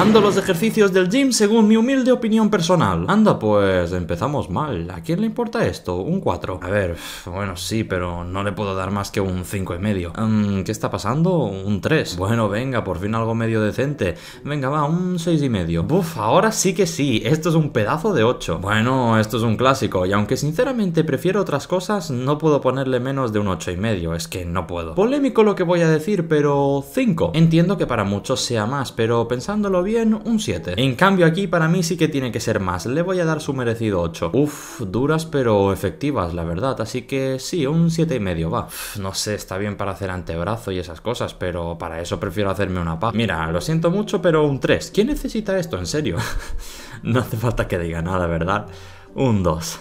Retomando los ejercicios del gym según mi humilde opinión personal. Anda, pues empezamos mal. ¿A quién le importa esto? Un 4. A ver, bueno, sí, pero no le puedo dar más que un 5 y medio. Mm, ¿Qué está pasando? Un 3. Bueno, venga, por fin algo medio decente. Venga, va, un 6 y medio. Buf, ahora sí que sí. Esto es un pedazo de 8. Bueno, esto es un clásico. Y aunque sinceramente prefiero otras cosas, no puedo ponerle menos de un 8 y medio. Es que no puedo. Polémico lo que voy a decir, pero 5. Entiendo que para muchos sea más, pero pensándolo bien, un 7. En cambio aquí para mí sí que tiene que ser más, le voy a dar su merecido 8. Uf, duras pero efectivas la verdad, así que sí, un 7 y medio va. no sé, está bien para hacer antebrazo y esas cosas, pero para eso prefiero hacerme una pa... Mira, lo siento mucho, pero un 3. ¿Quién necesita esto? En serio. no hace falta que diga nada, ¿verdad? Un 2.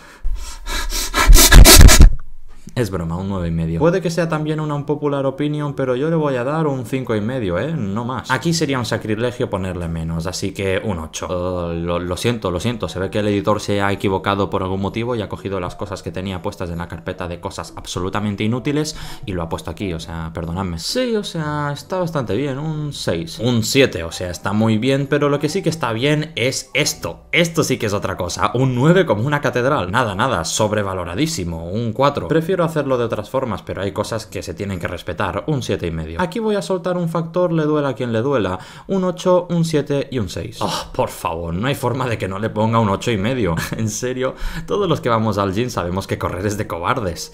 Es broma, un y medio Puede que sea también una unpopular opinion, pero yo le voy a dar un medio ¿eh? No más. Aquí sería un sacrilegio ponerle menos, así que un 8. lo, siento, lo siento. Se ve que el editor se ha equivocado por algún motivo y ha cogido las cosas que tenía puestas en la carpeta de cosas absolutamente inútiles y lo ha puesto aquí, o sea, perdonadme. Sí, o sea, está bastante bien, un 6. Un 7, o sea, está muy bien, pero lo que sí que está bien es esto. Esto sí que es otra cosa. Un 9 como una catedral. Nada, nada, sobrevaloradísimo. Un 4. Prefiero hacerlo de otras formas, pero hay cosas que se tienen que respetar, un y medio. Aquí voy a soltar un factor, le duela a quien le duela, un 8, un 7 y un 6. Ah, por favor, no hay forma de que no le ponga un y medio. en serio, todos los que vamos al gym sabemos que correr es de cobardes.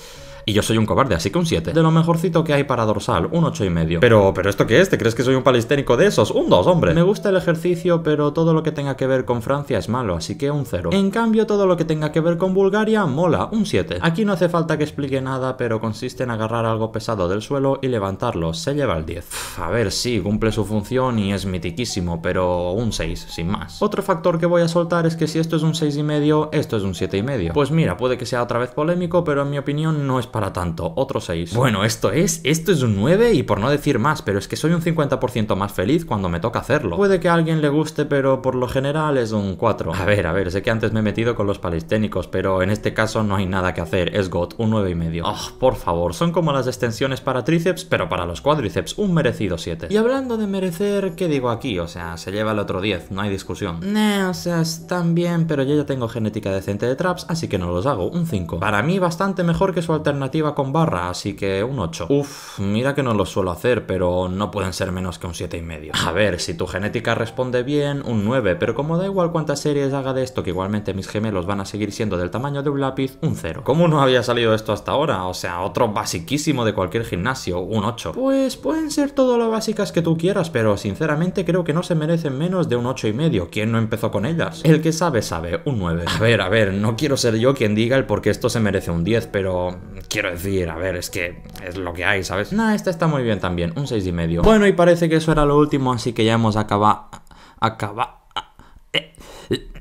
Y yo soy un cobarde, así que un 7. De lo mejorcito que hay para dorsal, un 8 y medio. Pero, pero ¿esto qué es? ¿Te crees que soy un palisténico de esos? Un 2, hombre. Me gusta el ejercicio, pero todo lo que tenga que ver con Francia es malo, así que un 0. En cambio, todo lo que tenga que ver con Bulgaria mola, un 7. Aquí no hace falta que explique nada, pero consiste en agarrar algo pesado del suelo y levantarlo. Se lleva el 10. a ver, sí, cumple su función y es mitiquísimo, pero un 6, sin más. Otro factor que voy a soltar es que si esto es un y medio esto es un y medio Pues mira, puede que sea otra vez polémico, pero en mi opinión no es para tanto, otro 6. Bueno, esto es, esto es un 9 y por no decir más, pero es que soy un 50% más feliz cuando me toca hacerlo. Puede que a alguien le guste, pero por lo general es un 4. A ver, a ver, sé que antes me he metido con los palesténicos pero en este caso no hay nada que hacer, es GOT, un 9 y medio. Oh, por favor, son como las extensiones para tríceps, pero para los cuádriceps, un merecido 7. Y hablando de merecer, ¿qué digo aquí? O sea, se lleva el otro 10, no hay discusión. Nah, o sea, están bien, pero yo ya tengo genética decente de traps, así que no los hago, un 5. Para mí bastante mejor que su alternativa con barra, así que un 8. Uf, mira que no lo suelo hacer, pero no pueden ser menos que un y medio. A ver, si tu genética responde bien, un 9, pero como da igual cuántas series haga de esto, que igualmente mis gemelos van a seguir siendo del tamaño de un lápiz, un 0. ¿Cómo no había salido esto hasta ahora? O sea, otro basiquísimo de cualquier gimnasio, un 8. Pues pueden ser todo lo básicas que tú quieras, pero sinceramente creo que no se merecen menos de un 8 y medio. ¿Quién no empezó con ellas? El que sabe, sabe, un 9. A ver, a ver, no quiero ser yo quien diga el por qué esto se merece un 10, pero quiero decir, a ver, es que es lo que hay, ¿sabes? Nah, esta está muy bien también, un 6 y medio. Bueno, y parece que eso era lo último, así que ya hemos acabado... Acaba... eh.